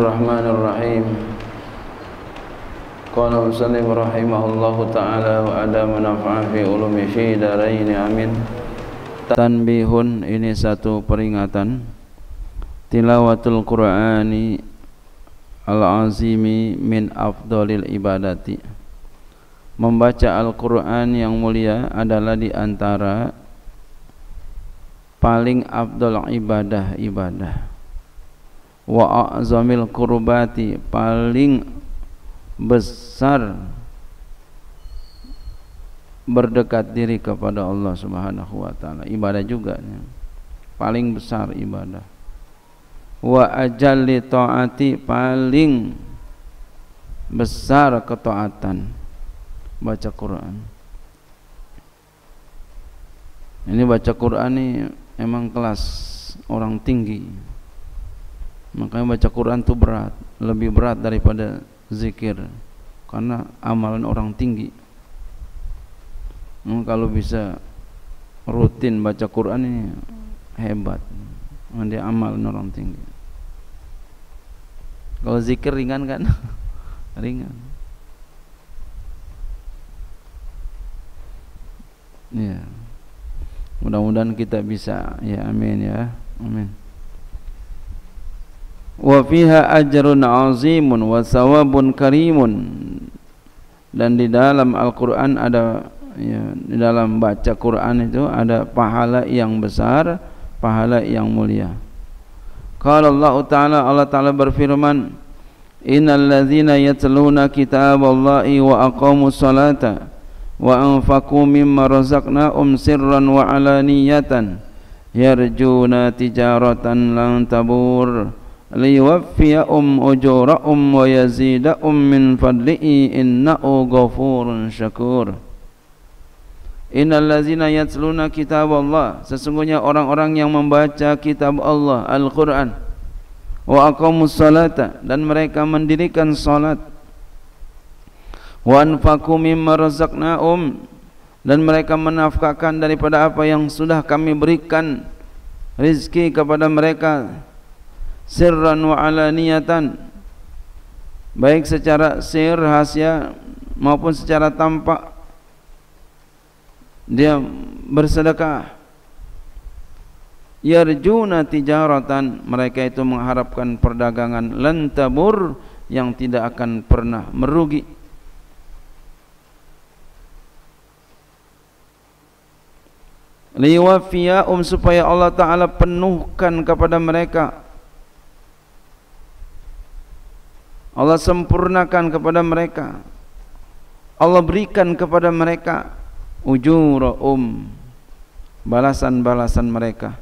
الرحمن الرحيم قال مسلم رحمه الله تعالى وأدى منافع في علوم في دارين amin Tanbihun ini satu peringatan Tilawatul Qur'ani Al-Azimi min afdolil ibadati Membaca Al-Quran yang mulia adalah diantara Paling afdol ibadah-ibadah wa a'zamil kurbati paling besar berdekat diri kepada Allah Subhanahu wa taala ibadah juga ya. paling besar ibadah wa ajalli taati paling besar ketaatan baca Quran ini baca Quran ini emang kelas orang tinggi Makanya baca Quran itu berat, lebih berat daripada zikir karena amalan orang tinggi. Hmm, kalau bisa rutin baca Quran ini hebat. nanti amalan orang tinggi. Kalau zikir ringan kan? ringan. Ya. Mudah-mudahan kita bisa. Ya amin ya. Amin wa fiha ajrun azimun wa sawabun karimun dan di dalam Al-Qur'an ada ya, di dalam baca Quran itu ada pahala yang besar, pahala yang mulia. Qala Allah Ta'ala Allah Ta'ala berfirman, "Innal ladzina yatluna kitaballahi wa aqamus salata wa anfaqu mimma razaqnahum sirran wa alaniyatan yarjuna tijaratan lan tabur." liyuwaffiyahum ujurahum wa yazidahum min fadlihi innahu ghafurun syakur Innal yatluna kitab Allah sesungguhnya orang-orang yang membaca kitab Allah Al-Qur'an wa aqamus salata dan mereka mendirikan salat wa anfaqu mimma razaqnahum dan mereka menafkahkan daripada apa yang sudah kami berikan rizki kepada mereka sirran wa alaniyatan baik secara sir rahasia maupun secara tampak dia bersedekah yarjuna tijaratan mereka itu mengharapkan perdagangan lentabur yang tidak akan pernah merugi liwafiya um supaya Allah taala penuhkan kepada mereka Allah sempurnakan kepada mereka Allah berikan kepada mereka ujurahum balasan-balasan mereka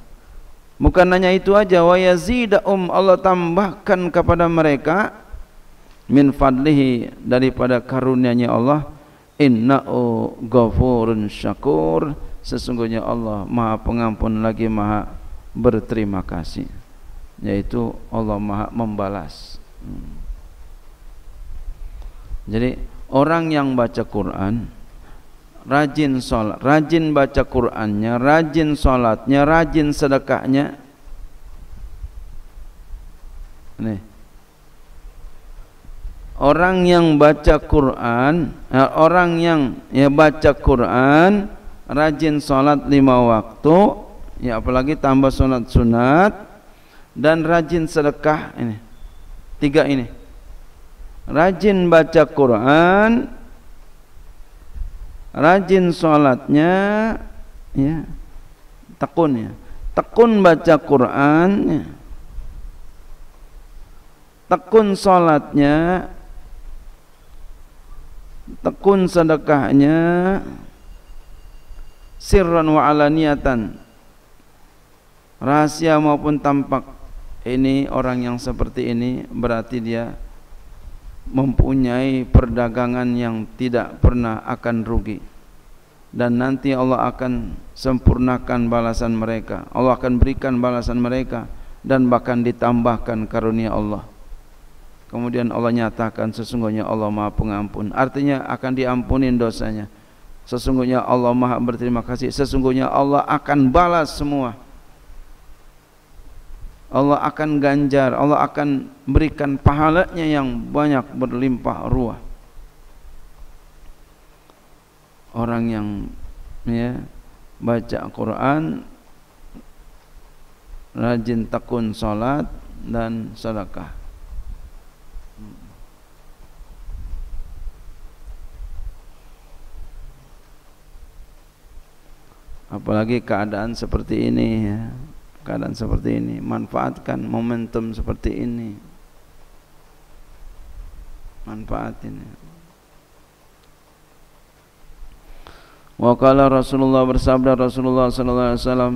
bukan hanya itu aja wa yazidahum Allah tambahkan kepada mereka min fadlihi daripada karunia-Nya Allah innahu ghafurun syakur sesungguhnya Allah Maha Pengampun lagi Maha berterima kasih yaitu Allah Maha membalas hmm. Jadi orang yang baca Quran rajin salat, rajin baca Qur'annya, rajin salatnya, rajin sedekahnya. Nih. Orang yang baca Quran, eh, orang yang ya baca Quran, rajin salat lima waktu, ya apalagi tambah sunat sunat dan rajin sedekah ini. Tiga ini rajin baca Quran rajin sholatnya ya tekun ya tekun baca Quran ya. tekun sholatnya tekun sedekahnya sirran wa alaniyatan rahasia maupun tampak ini orang yang seperti ini berarti dia mempunyai perdagangan yang tidak pernah akan rugi dan nanti Allah akan sempurnakan balasan mereka Allah akan berikan balasan mereka dan bahkan ditambahkan karunia Allah kemudian Allah nyatakan sesungguhnya Allah maha pengampun artinya akan diampunin dosanya sesungguhnya Allah maha berterima kasih sesungguhnya Allah akan balas semua Allah akan ganjar, Allah akan berikan pahalanya yang banyak berlimpah ruah. Orang yang ya, baca Quran, rajin tekun salat dan sedekah. Apalagi keadaan seperti ini ya keadaan seperti ini manfaatkan momentum seperti ini manfaatin ya. wa qala Rasulullah bersabda Rasulullah sallallahu alaihi wasallam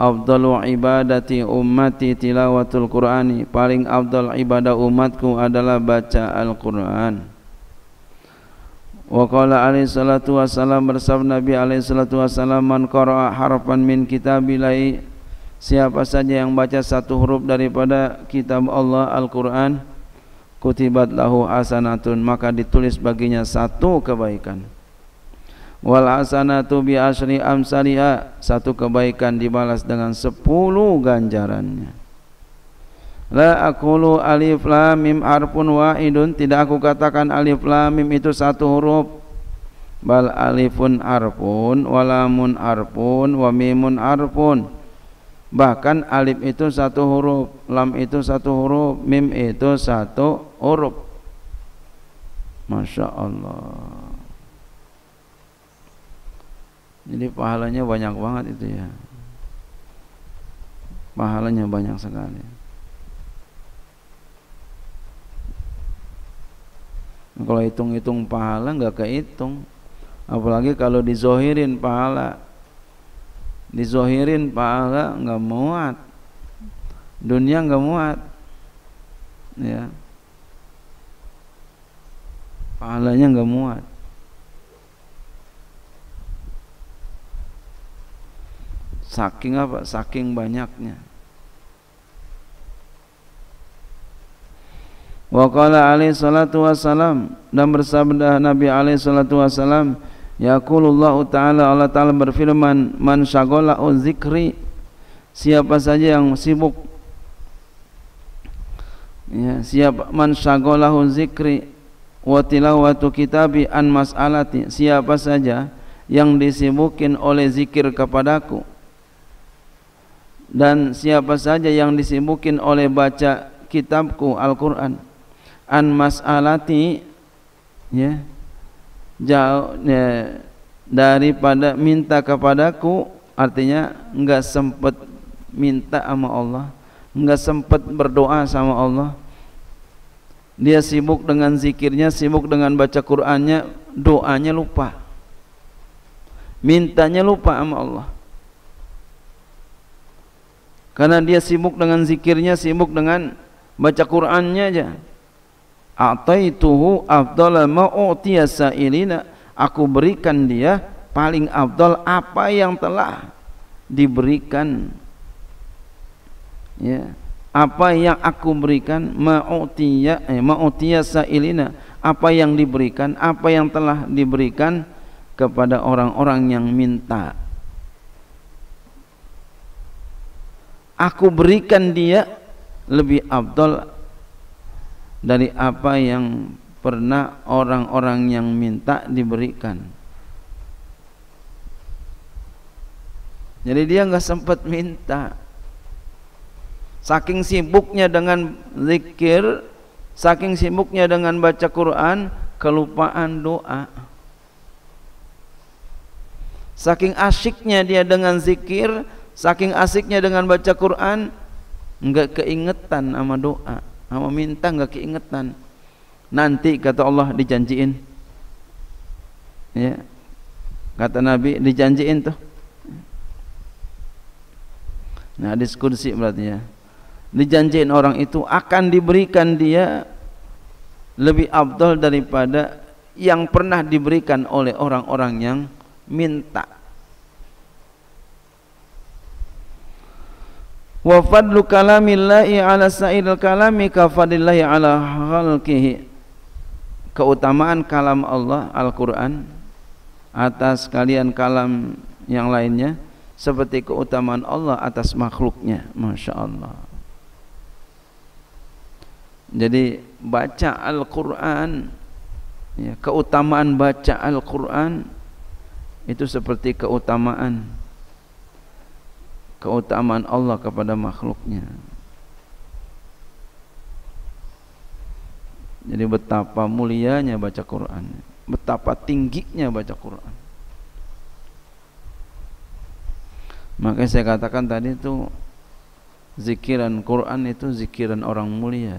afdalu ibadati ummati tilawatul qur'ani paling afdal ibadah umatku adalah baca Al-Qur'an wa qala alaihi salatu wasallam bersabda Nabi alaihi salatu wasallam man qara'a harfan min kitabillahi Siapa saja yang baca satu huruf daripada kitab Allah Al-Quran Kutibat lahu hasanatun Maka ditulis baginya satu kebaikan Wal hasanatu bi asri amsaliha Satu kebaikan dibalas dengan sepuluh ganjarannya La akulu alif lam mim arpun wa'idun Tidak aku katakan alif lam mim itu satu huruf Bal alifun arpun Walamun arpun Wamimun arpun bahkan alif itu satu huruf lam itu satu huruf mim itu satu huruf Masya Allah jadi pahalanya banyak banget itu ya pahalanya banyak sekali kalau hitung-hitung pahala nggak kehitung apalagi kalau dizohirin pahala dizohirin pahala nggak muat dunia nggak muat ya pahalanya nggak muat saking apa saking banyaknya Wa qala alaihi salatu wassalam dan bersabda Nabi alaihi salatu wassalam Yaqulullahu ta'ala Allah ta'ala berfirman Man syagola zikri Siapa saja yang sibuk ya, Siapa Man syagolahu zikri Wa tilawatu kitabi an mas'alati Siapa saja yang disibukin oleh zikir kepadaku Dan siapa saja yang disibukin oleh baca kitabku Al-Quran An mas'alati Ya jauh ya, daripada minta kepadaku artinya enggak sempat minta sama Allah enggak sempat berdoa sama Allah dia sibuk dengan zikirnya sibuk dengan baca Qur'annya doanya lupa mintanya lupa sama Allah karena dia sibuk dengan zikirnya sibuk dengan baca Qur'annya aja ataituhu afdala ma utiya sa'ilina aku berikan dia paling afdal apa yang telah diberikan ya apa yang aku berikan ma'utiya eh, ma'utiya sa'ilina apa yang diberikan apa yang telah diberikan kepada orang-orang yang minta aku berikan dia lebih abdol dari apa yang pernah orang-orang yang minta diberikan. Jadi dia nggak sempat minta. Saking sibuknya dengan zikir, saking sibuknya dengan baca Quran, kelupaan doa. Saking asyiknya dia dengan zikir, saking asyiknya dengan baca Quran, nggak keingetan sama doa. Hamba minta enggak keingetan. Nanti kata Allah dijanjiin. Ya. Kata Nabi dijanjiin tuh. Nah, diskusi berarti ya. Dijanjiin orang itu akan diberikan dia lebih abdol daripada yang pernah diberikan oleh orang-orang yang minta wa fadlu kalamillahi ala sa'idil kalami ka fadlillahi ala khalqihi keutamaan kalam Allah Al-Qur'an atas kalian kalam yang lainnya seperti keutamaan Allah atas makhluknya Masya Allah jadi baca Al-Quran ya, keutamaan baca Al-Quran itu seperti keutamaan keutamaan Allah kepada makhluknya jadi betapa mulianya baca Quran betapa tingginya baca Quran makanya saya katakan tadi itu zikiran Quran itu zikiran orang mulia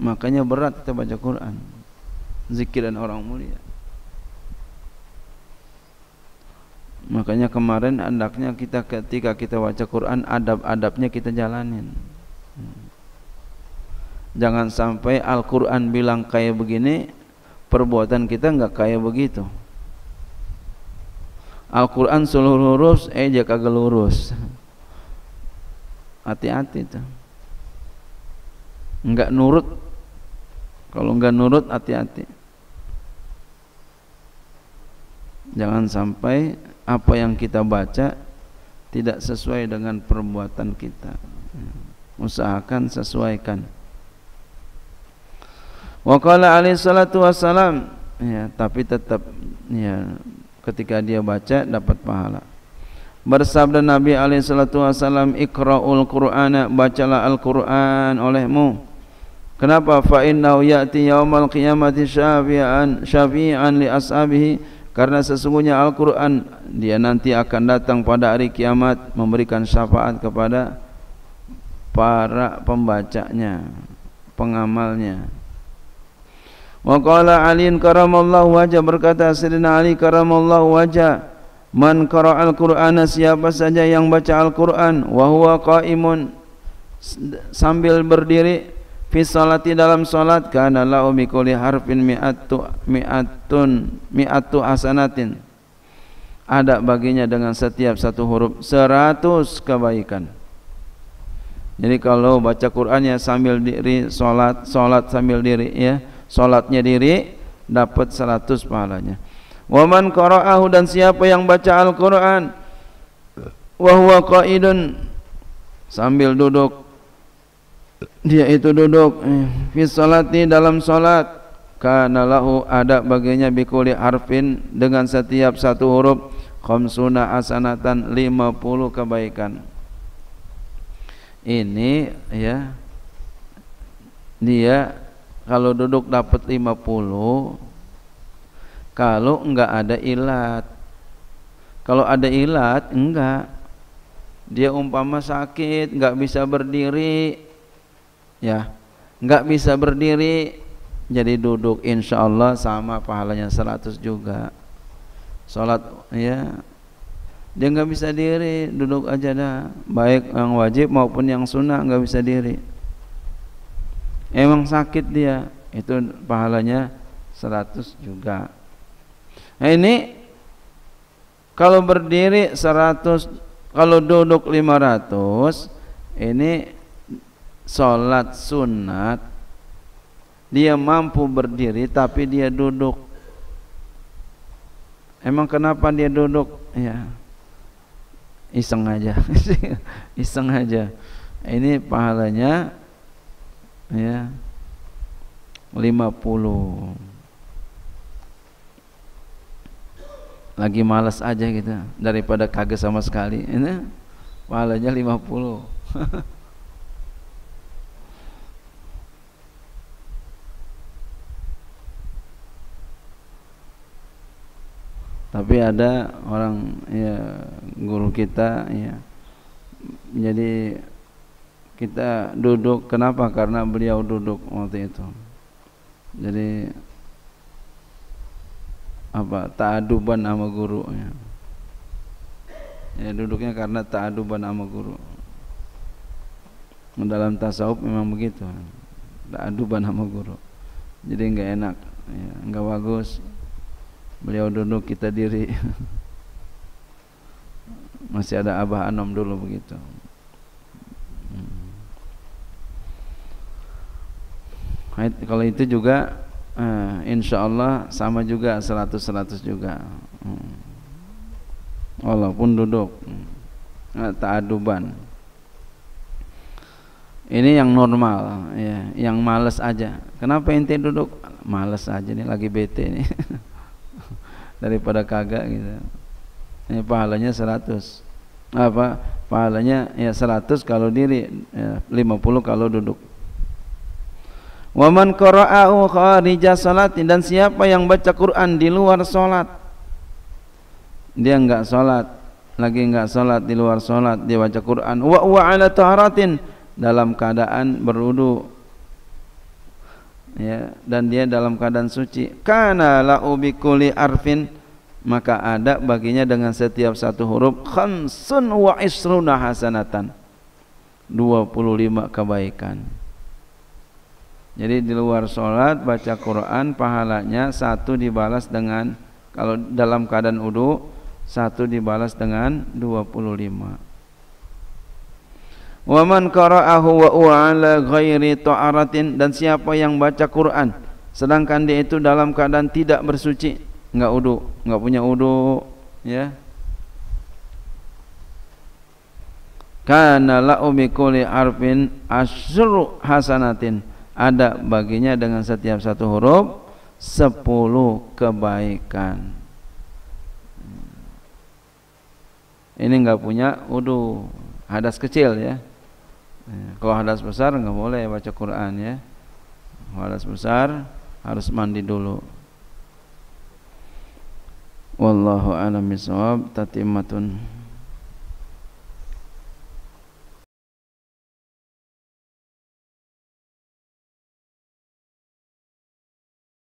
makanya berat kita baca Quran zikiran orang mulia Makanya kemarin hendaknya kita ketika kita baca Quran adab-adabnya kita jalanin. Jangan sampai Al-Quran bilang kayak begini, perbuatan kita nggak kayak begitu. Al-Quran seluruh lurus, eh dia kagak lurus. Hati-hati tuh. Nggak nurut. Kalau nggak nurut, hati-hati. Jangan sampai apa yang kita baca tidak sesuai dengan perbuatan kita usahakan sesuaikan Wakala alaihi salatu wassalam ya, tapi tetap ya, ketika dia baca dapat pahala bersabda Nabi alaihi salatu wassalam ikra'ul qur'ana bacalah al-qur'an olehmu kenapa fa innahu ya'ti yaumal qiyamati syafi'an syafi'an li ashabihi Karena sesungguhnya Al-Quran Dia nanti akan datang pada hari kiamat Memberikan syafaat kepada Para pembacanya Pengamalnya Waqala Aliin karamallahu wajah Berkata Sirina Ali karamallahu wajah Man kara Al-Quran Siapa saja yang baca Al-Quran Wahuwa qaimun Sambil berdiri fi salati dalam salat kana lahu bi kulli harfin mi'atu mi'atun mi'atu hasanatin ada baginya dengan setiap satu huruf seratus kebaikan jadi kalau baca Qur'annya sambil diri salat salat sambil diri ya salatnya diri dapat seratus pahalanya waman qara'ahu dan siapa yang baca Al-Qur'an wa huwa qa'idun sambil duduk dia itu duduk eh, fi salati dalam salat kana lahu ada baginya bikuli harfin dengan setiap satu huruf khamsuna asanatan 50 kebaikan ini ya dia kalau duduk dapat 50 kalau enggak ada ilat kalau ada ilat enggak dia umpama sakit enggak bisa berdiri ya nggak bisa berdiri jadi duduk insya Allah sama pahalanya 100 juga sholat ya dia nggak bisa diri duduk aja dah baik yang wajib maupun yang sunnah nggak bisa diri emang sakit dia itu pahalanya 100 juga nah ini kalau berdiri 100 kalau duduk 500 ini sholat sunat dia mampu berdiri tapi dia duduk emang kenapa dia duduk ya iseng aja iseng aja ini pahalanya ya 50 lagi malas aja kita gitu, daripada kagak sama sekali ini pahalanya 50 tapi ada orang ya guru kita ya jadi kita duduk kenapa karena beliau duduk waktu itu jadi apa taaduban sama guru ya. ya duduknya karena taaduban sama guru dalam tasawuf memang begitu taaduban sama guru jadi nggak enak ya, nggak bagus beliau duduk kita diri masih ada Abah Anom dulu begitu hmm. kalau itu juga eh, insya Allah sama juga seratus seratus juga hmm. walaupun duduk hmm. Eh, aduban ini yang normal ya, yang males aja kenapa inti duduk males aja nih lagi bete nih daripada kagak gitu. Ini pahalanya 100. Apa? Pahalanya ya 100 kalau diri, ya 50 kalau duduk. Waman qara'ahu kharija salatin dan siapa yang baca Quran di luar salat dia enggak salat lagi enggak salat di luar salat dia baca Quran wa wa ala taharatin dalam keadaan berwudu ya dan dia dalam keadaan suci kana lau bikuli arfin maka ada baginya dengan setiap satu huruf khamsun wa isruna hasanatan 25 kebaikan jadi di luar sholat baca Quran pahalanya satu dibalas dengan kalau dalam keadaan udu satu dibalas dengan 25 wa man qara'ahu wa ala ghairi ta'aratin dan siapa yang baca Quran sedangkan dia itu dalam keadaan tidak bersuci enggak wudu enggak punya wudu ya kana la umikuli arfin asyru hasanatin ada baginya dengan setiap satu huruf sepuluh kebaikan ini enggak punya wudu hadas kecil ya Ya, kalau hadas besar nggak boleh baca Quran ya. hadas besar harus mandi dulu. Wallahu a'lam bishawab. Tatimatun.